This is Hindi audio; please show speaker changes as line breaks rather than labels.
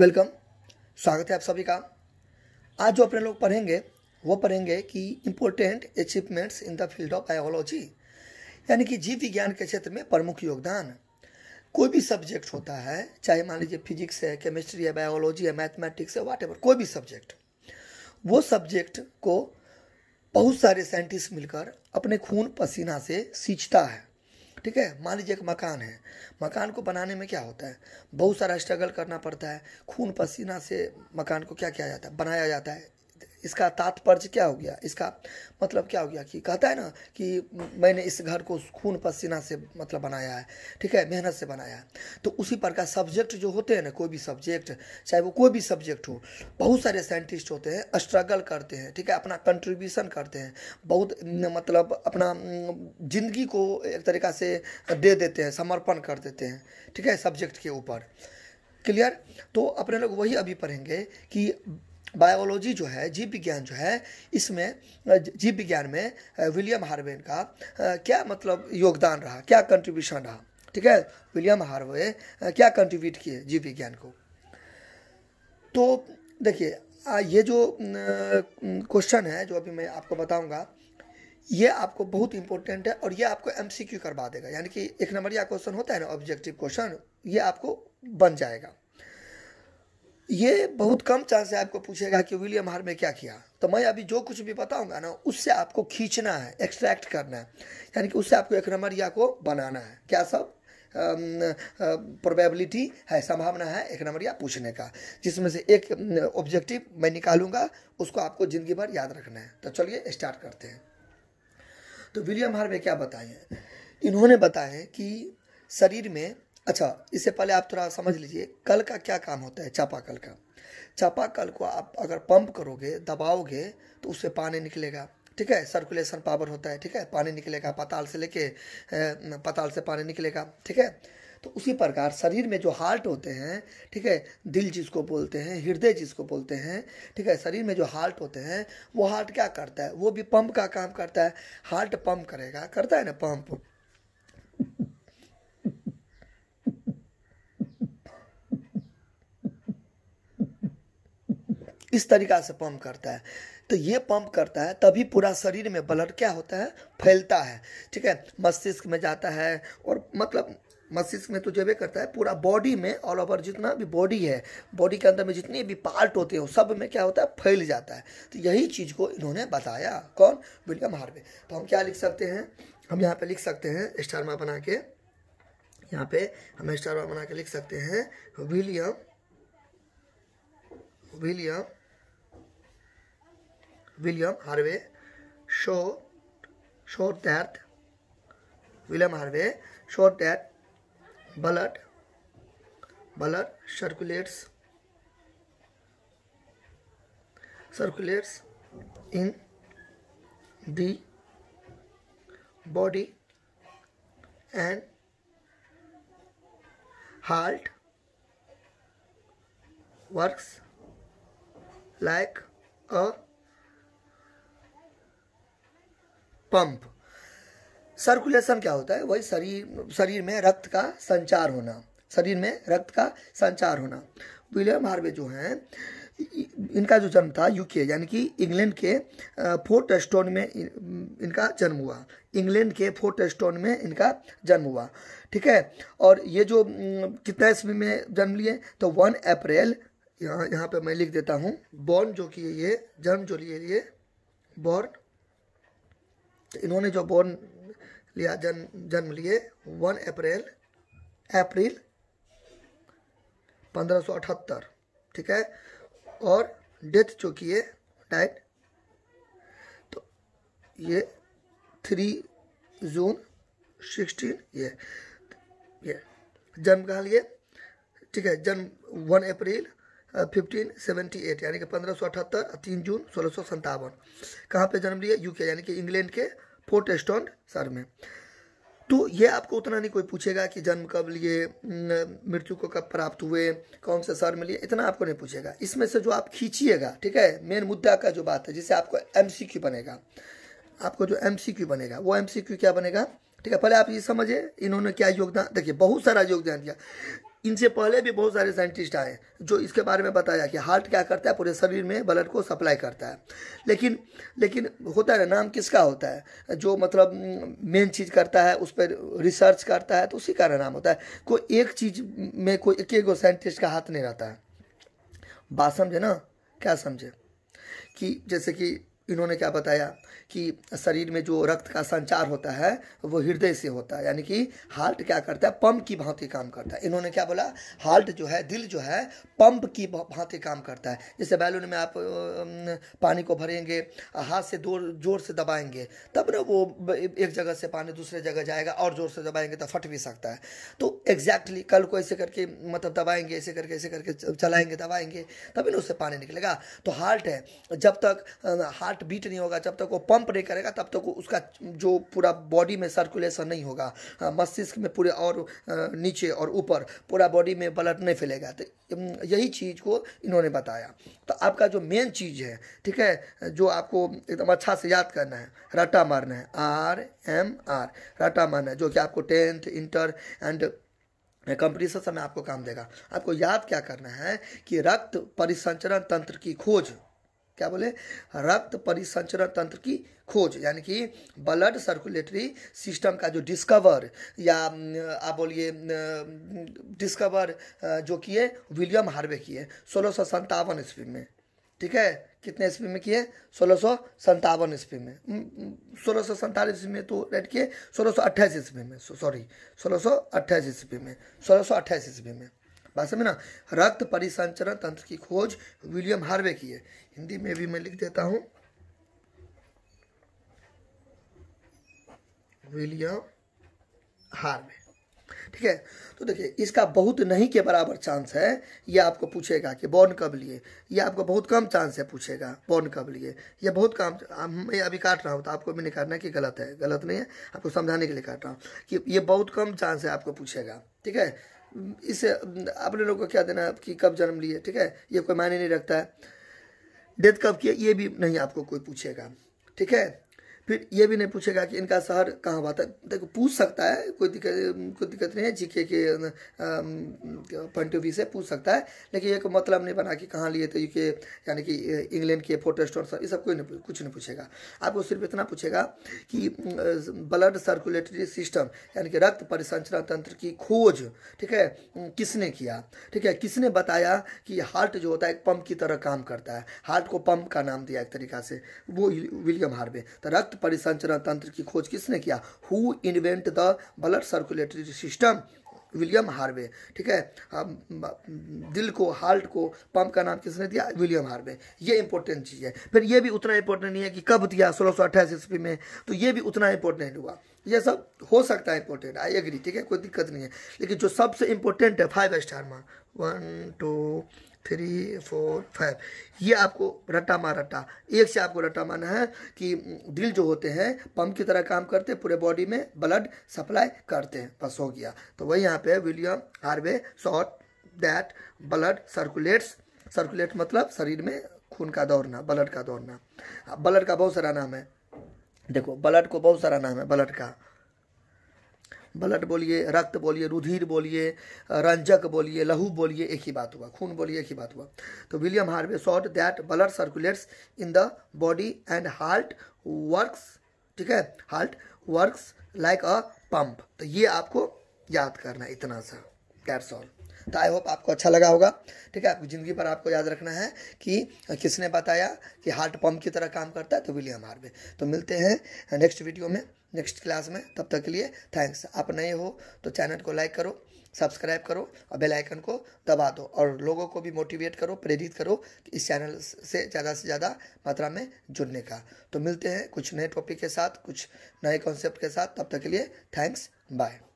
वेलकम स्वागत है आप सभी का आज जो अपने लोग पढ़ेंगे वो पढ़ेंगे कि important achievements in the field of biology यानी कि जीव विज्ञान के क्षेत्र में प्रमुख योगदान कोई भी सब्जेक्ट होता है चाहे मान लीजिए फिजिक्स है केमिस्ट्री है बायोलॉजी है मैथमेटिक्स है वाट कोई भी सब्जेक्ट वो सब्जेक्ट को बहुत सारे साइंटिस्ट मिलकर अपने खून पसीना से सींचता है ठीक है मान लीजिए एक मकान है मकान को बनाने में क्या होता है बहुत सारा स्ट्रगल करना पड़ता है खून पसीना से मकान को क्या किया जाता है बनाया जाता है इसका तात्पर्य क्या हो गया इसका मतलब क्या हो गया कि कहता है ना कि मैंने इस घर को खून पसीना से मतलब बनाया है ठीक है मेहनत से बनाया है तो उसी प्रकार सब्जेक्ट जो होते हैं ना कोई भी सब्जेक्ट चाहे वो कोई भी सब्जेक्ट हो बहुत सारे साइंटिस्ट होते हैं स्ट्रगल करते हैं ठीक है अपना कंट्रीब्यूशन करते हैं बहुत मतलब अपना जिंदगी को एक तरीका से दे देते हैं समर्पण कर देते हैं ठीक है सब्जेक्ट के ऊपर क्लियर तो अपने लोग वही अभी पढ़ेंगे कि बायोलॉजी जो है जीव विज्ञान जो है इसमें जीव विज्ञान में विलियम हार्वेन का क्या मतलब योगदान रहा क्या कंट्रीब्यूशन रहा ठीक है विलियम हार्वे क्या कंट्रीब्यूट किए जीव विज्ञान को तो देखिए ये जो क्वेश्चन है जो अभी मैं आपको बताऊंगा ये आपको बहुत इंपॉर्टेंट है और ये आपको एमसीक्यू करवा देगा यानी कि एक नंबर या क्वेश्चन होता है ना ऑब्जेक्टिव क्वेश्चन ये आपको बन जाएगा ये बहुत कम चांस है आपको पूछेगा कि विलियम हार में क्या किया तो मैं अभी जो कुछ भी बताऊंगा ना उससे आपको खींचना है एक्सट्रैक्ट करना है यानी कि उससे आपको एक नंबरिया को बनाना है क्या सब प्रोबेबिलिटी है संभावना है एक नंबरिया पूछने का जिसमें से एक ऑब्जेक्टिव मैं निकालूंगा उसको आपको ज़िंदगी भर याद रखना है तो चलिए स्टार्ट करते हैं तो विलियम में क्या बताए इन्होंने बताया कि शरीर में अच्छा इससे पहले आप थोड़ा समझ लीजिए कल का क्या काम होता है चापाकल का चापाकल को आप अगर पंप करोगे दबाओगे तो उससे पानी निकलेगा ठीक है सर्कुलेशन पावर होता है ठीक है पानी निकलेगा पताल से लेके पताल से पानी निकलेगा ठीक है तो उसी प्रकार शरीर में जो हार्ट होते हैं ठीक है दिल जिसको बोलते हैं हृदय जिसको बोलते हैं ठीक है शरीर में जो हार्ट होते हैं वो हार्ट क्या करता है वो भी पंप का काम करता है हार्ट पंप करेगा करता है ना पंप इस तरीका से पंप करता है तो ये पंप करता है तभी पूरा शरीर में ब्लड क्या होता है फैलता है ठीक है मस्तिष्क में जाता है और मतलब मस्तिष्क में तो जबे करता है पूरा बॉडी में ऑल ओवर जितना भी बॉडी है बॉडी के अंदर में जितने भी पार्ट होते हैं हो, सब में क्या होता है फैल जाता है तो यही चीज़ को इन्होंने बताया कौन विलियम हार्वे तो हम क्या लिख सकते हैं हम यहाँ पे लिख सकते हैं स्टारमा बना के यहाँ पे हम स्टारमा बना के लिख सकते हैं William William William Harvey showed, showed that William Harvey showed that blood blood circulates circulates in the body and heart works like a pump circulation क्या होता है वही शरीर शरीर में रक्त का संचार होना शरीर में रक्त का संचार होना विलियम हार्वे जो हैं इनका जो जन्म था यूके यानी कि इंग्लैंड के फोर्ट स्टोन में इनका जन्म हुआ इंग्लैंड के फोर्ट स्टोन में इनका जन्म हुआ ठीक है और ये जो कितने ईस्वी में जन्म लिए तो वन अप्रैल यहाँ यहाँ पर मैं लिख देता हूँ बॉर्न जो कि ये जन्म जो लिए लिए बॉर्न तो इन्होंने जो बोर्न लिया जन जन्म लिए वन अप्रैल अप्रैल पंद्रह सौ अठहत्तर ठीक है और डेथ जो है डाइट तो ये थ्री जून सिक्सटीन ये ये जन्म कहा लिए ठीक है जन्म one April fifteen seventy eight यानी कि पंद्रह सौ अठहत्तर तीन जून सोलह सौ संतावन कहाँ पर जन्म लिया यूके यानी कि इंग्लैंड के फोर्ट सर में तो ये आपको उतना नहीं कोई पूछेगा कि जन्म कब लिए मृत्यु को कब प्राप्त हुए कौन से सर में लिए इतना आपको नहीं पूछेगा इसमें से जो आप खींचिएगा ठीक है मेन मुद्दा का जो बात है जिसे आपको एम बनेगा आपको जो एम बनेगा वो एम क्या बनेगा ठीक है पहले आप ये समझिए इन्होंने क्या योगदान देखिए बहुत सारा योगदान दिया इनसे पहले भी बहुत सारे साइंटिस्ट आए जो इसके बारे में बताया कि हार्ट क्या करता है पूरे शरीर में ब्लड को सप्लाई करता है लेकिन लेकिन होता है ना नाम किसका होता है जो मतलब मेन हम्म, चीज़ करता है उस पर रिसर्च करता है तो उसी का नाम होता है कोई एक चीज़ में कोई एक एक साइंटिस्ट का हाथ नहीं रहता है बात समझे ना क्या समझे कि जैसे कि इन्होंने क्या बताया कि शरीर में जो रक्त का संचार होता है वो हृदय से होता है यानी कि हार्ट क्या करता है पंप की भांति काम करता है इन्होंने क्या बोला हार्ट जो है दिल जो है पंप की भांति काम करता है जैसे बैलून में आप पानी को भरेंगे हाथ से दो जोर से दबाएंगे तब ना वो एक जगह से पानी दूसरे जगह जाएगा और जोर से दबाएंगे तो फट भी सकता है तो एग्जैक्टली कल को ऐसे करके मतलब दबाएंगे ऐसे करके ऐसे करके चलाएंगे दबाएंगे तभी ना उससे पानी निकलेगा तो हार्ट है जब तक हार्ट हार्ट बीट नहीं होगा जब तक वो पंप नहीं करेगा तब तक उसका जो पूरा बॉडी में सर्कुलेशन नहीं होगा हाँ, मस्तिष्क में पूरे और नीचे और ऊपर पूरा बॉडी में ब्लड नहीं फैलेगा तो यही चीज़ को इन्होंने बताया तो आपका जो मेन चीज़ है ठीक है जो आपको एकदम अच्छा से याद करना है रटा मारना है आर एम आर रटा मारना है जो कि आपको टेंथ इंटर एंड कंपटीशन समय आपको काम देगा आपको याद क्या करना है कि रक्त परिसंचरण तंत्र की खोज क्या बोले रक्त परिसंचरण तंत्र की खोज यानी कि ब्लड सर्कुलेटरी सिस्टम का जो डिस्कवर या आप बोलिए डिस्कवर जो किए विलियम हार्वे किए सोलह सौ संतावन ईस्वी में ठीक है कितने ईस्वी में किए सोलह सौ संतावन ईस्वी में सोलह सौ संतावन ईस्वी में तो रेड किए सोलह सौ अट्ठाईस ईस्वी में सॉरी सोलह सौ अट्ठाईस ईस्वी में सोलह सौ अट्ठाईस ईस्वी में बात समझ ना रक्त परिसंचरण तंत्र की खोज विलियम हार्वे की है हिंदी में भी मैं लिख देता हूं विलियम हार्वे ठीक है तो देखिए इसका बहुत नहीं के बराबर चांस है ये आपको पूछेगा कि बॉर्न कब लिए ये आपको बहुत कम चांस है पूछेगा बॉर्न कब लिए ये बहुत कम मैं अभी काट रहा हूँ तो आपको भी नहीं काटना कि गलत है गलत नहीं है आपको समझाने के लिए काट रहा हूँ कि ये बहुत कम चांस है आपको पूछेगा ठीक है इसे अपने लोग को क्या देना है कि कब जन्म लिए ठीक है ये कोई मायने नहीं रखता है डेथ कब किया ये भी नहीं आपको कोई पूछेगा ठीक है फिर ये भी नहीं पूछेगा कि इनका शहर कहाँ बात है देखो पूछ सकता है कोई दिक्कत कोई दिक्कत नहीं है जीके के पॉइंट ऑफ व्यू से पूछ सकता है लेकिन एक मतलब नहीं बना कि कहाँ लिए थे यूके यानी कि इंग्लैंड के फोटो स्टोर ये सब कोई नहीं कुछ नहीं पूछेगा आपको सिर्फ इतना पूछेगा कि ब्लड सर्कुलेटरी सिस्टम यानी कि रक्त परिसंचरण तंत्र की खोज ठीक है किसने किया ठीक है किसने बताया कि हार्ट जो होता है एक पंप की तरह काम करता है हार्ट को पंप का नाम दिया एक तरीका से वो विलियम हार्वे तो रक्त परिसंचरण तंत्र की खोज किसने किया who invent the blood circulatory system William Harvey ठीक है दिल को हार्ट को पंप का नाम किसने दिया विलियम हार्वे ये इंपॉर्टेंट चीज़ है फिर ये भी उतना इंपॉर्टेंट नहीं है कि कब दिया सोलह सौ अट्ठाईस ईस्वी में तो ये भी उतना इंपॉर्टेंट हुआ ये सब हो सकता है इंपॉर्टेंट आई एग्री ठीक है कोई दिक्कत नहीं है लेकिन जो सबसे इंपॉर्टेंट है फाइव स्टार में one two three four five ये आपको रट्टा मार रट्टा एक से आपको रट्टा मारना है कि दिल जो होते हैं पंप की तरह काम करते हैं पूरे बॉडी में ब्लड सप्लाई करते हैं बस हो गया तो वही यहाँ पे William Harvey showed that blood circulates circulate मतलब शरीर में खून का दौड़ना ब्लड का दौड़ना ब्लड हाँ, का बहुत सारा नाम है देखो ब्लड को बहुत सारा नाम है ब्लड का ब्लड बोलिए रक्त बोलिए रुधिर बोलिए रंजक बोलिए लहू बोलिए एक ही बात हुआ खून बोलिए एक ही बात हुआ तो William Harvey thought that blood circulates in the body and heart works ठीक है heart works like a pump तो ये आपको याद करना इतना सा दैट्स ऑल तो आई होप आपको अच्छा लगा होगा ठीक है ज़िंदगी पर आपको याद रखना है कि किसने बताया कि हार्ट पम्प की तरह काम करता है तो विलियम हार्वे तो मिलते हैं नेक्स्ट वीडियो में नेक्स्ट क्लास में तब तक के लिए थैंक्स आप नए हो तो चैनल को लाइक करो सब्सक्राइब करो और बेल आइकन को दबा दो और लोगों को भी मोटिवेट करो प्रेरित करो कि इस चैनल से ज़्यादा से ज़्यादा मात्रा में जुड़ने का तो मिलते हैं कुछ नए टॉपिक के साथ कुछ नए कॉन्सेप्ट के साथ तब तक के लिए थैंक्स बाय